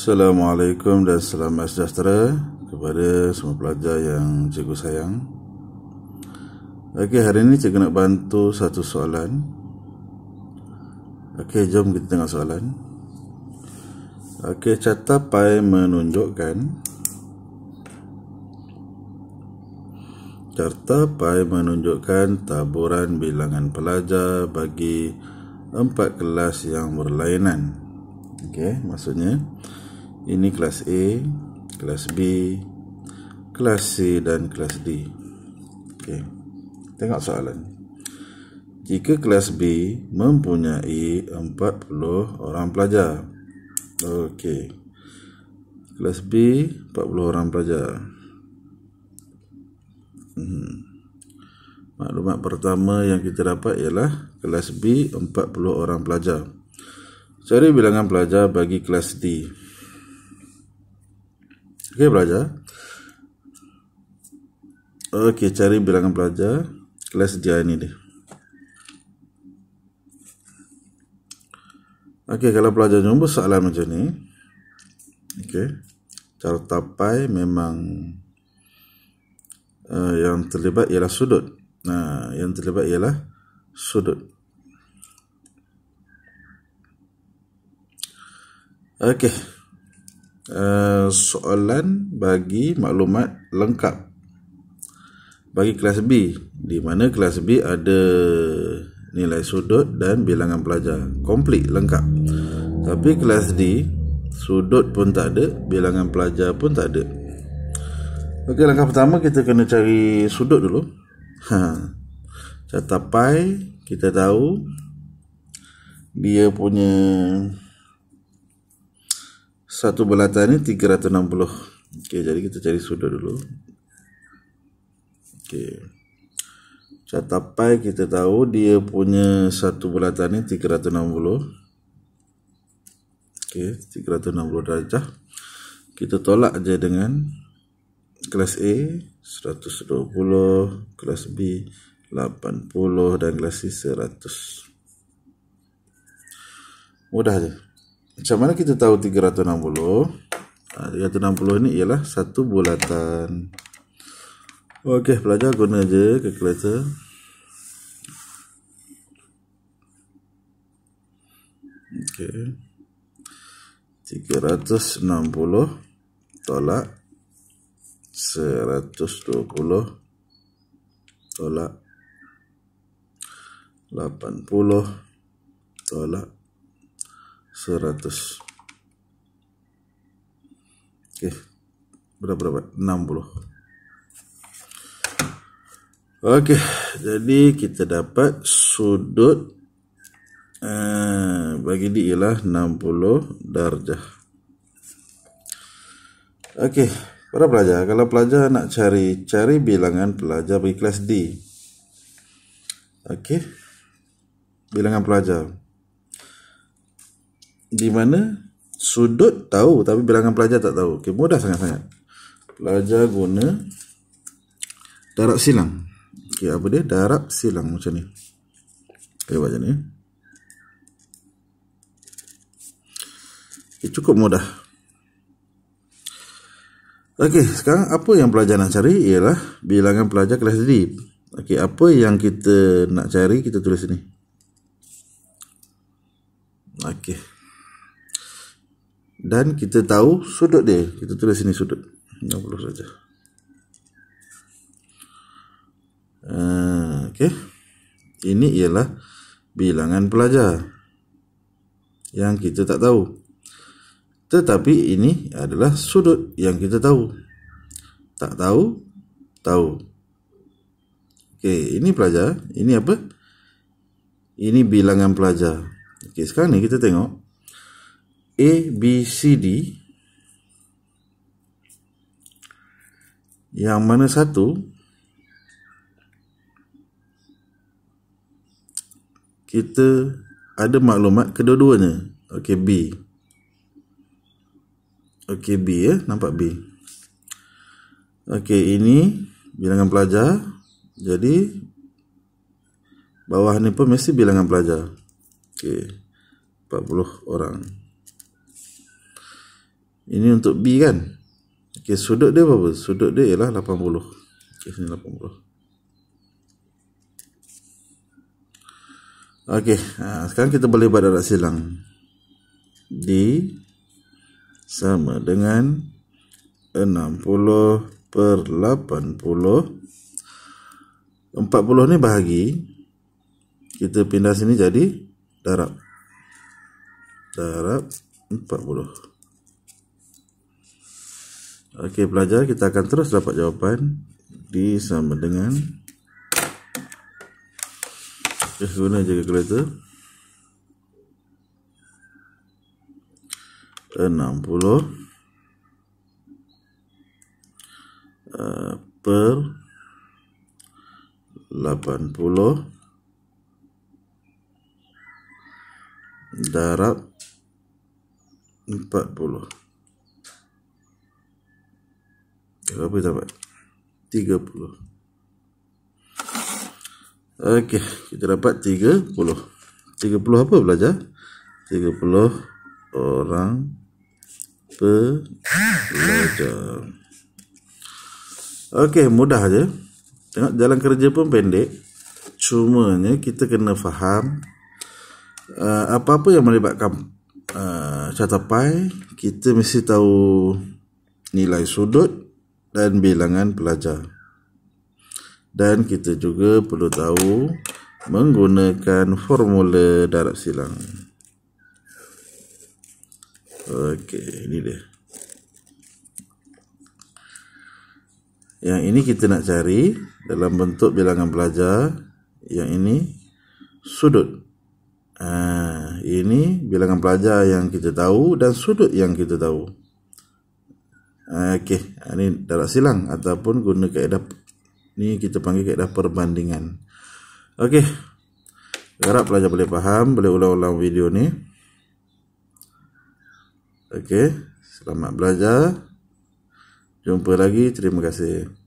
Assalamualaikum dan selamat sejahtera kepada semua pelajar yang cikgu sayang. Okey, hari ini cikgu nak bantu satu soalan. Okey, jom kita tengok soalan. Okey, carta pai menunjukkan carta pai menunjukkan taburan bilangan pelajar bagi empat kelas yang berlainan. Okey, maksudnya ini kelas A, kelas B, kelas C dan kelas D. Okey. Tengok soalan. Jika kelas B mempunyai 40 orang pelajar. Okey. Kelas B 40 orang pelajar. Hmm. Maklumat pertama yang kita dapat ialah kelas B 40 orang pelajar. Cari bilangan pelajar bagi kelas D. Okey pelajar. Okey cari bilangan pelajar kelas dia ini dia. Okey kalau pelajar jumpa soalan macam ni. Okey. Cara tapai memang uh, yang terlibat ialah sudut. Nah, yang terlibat ialah sudut. Okey. Eh, soalan bagi maklumat lengkap bagi kelas B di mana kelas B ada nilai sudut dan bilangan pelajar komplit lengkap tapi kelas D sudut pun tak ada bilangan pelajar pun tak ada Okey langkah pertama kita kena cari sudut dulu ha. Catapai kita tahu Dia punya satu belatan ini 360 Oke, jadi kita cari sudut dulu Oke okay. kita tahu dia punya satu belatan ini 360 Oke, 360 darjah Kita tolak aja dengan Kelas A 120 Kelas B 80 Dan kelas C 100 Mudah je macam mana kita tahu 360? 360 ini ialah satu bulatan. Okey, pelajar guna je kalkulator. Okey. 360 tolak 120 tolak 80 tolak 100 Oke Berapa-berapa? 60 Oke Jadi kita dapat sudut uh, Bagi di ialah 60 darjah Oke Para pelajar Kalau pelajar nak cari Cari bilangan pelajar bagi kelas D Oke Bilangan pelajar Oke di mana sudut tahu tapi bilangan pelajar tak tahu. Okey, mudah sangat-sangat. Pelajar guna darab silang. Okey, apa dia? Darab silang macam ni. Okey, buat macam ni. Okay, cukup mudah. Okey, sekarang apa yang pelajar nak cari ialah bilangan pelajar kelas D. Okey, apa yang kita nak cari kita tulis sini. Okey dan kita tahu sudut dia kita tulis sini sudut 60 saja uh, ah, okay. ini ialah bilangan pelajar yang kita tak tahu tetapi ini adalah sudut yang kita tahu tak tahu tahu Okey, ini pelajar. Ini apa? Ini bilangan pelajar. Okey, sekarang ni kita tengok A, B, C, D yang mana satu kita ada maklumat kedua-duanya ok B ok B ya eh? nampak B ok ini bilangan pelajar jadi bawah ni pun mesti bilangan pelajar ok 40 orang ini untuk B kan? Okey, sudut dia berapa? Sudut dia ialah 80. Okey, sini 80. Okey, ha, sekarang kita boleh buat darat silang. D sama dengan 60 per 80. 40 ni bahagi. Kita pindah sini jadi darab. Darab 40. Okey pelajar, kita akan terus dapat jawapan di sama dengan Eh, guna je kereta 60 uh, per 80 darab 40 berapa dapat 30 ok kita dapat 30 30 apa belajar 30 orang pelajar ok mudah je tengok jalan kerja pun pendek cuma cumanya kita kena faham uh, apa-apa uh, yang melibatkan uh, catapai kita mesti tahu nilai sudut dan bilangan pelajar. Dan kita juga perlu tahu menggunakan formula darab silang. Okey, ini dia. Yang ini kita nak cari dalam bentuk bilangan pelajar. Yang ini sudut. Ha, ini bilangan pelajar yang kita tahu dan sudut yang kita tahu. Ah, okey, ini ah, darab silang ataupun guna kaedah ni kita panggil kaedah perbandingan. Okey. Harap pelajar boleh faham, boleh ulang-ulang video ni. Okey, selamat belajar. Jumpa lagi, terima kasih.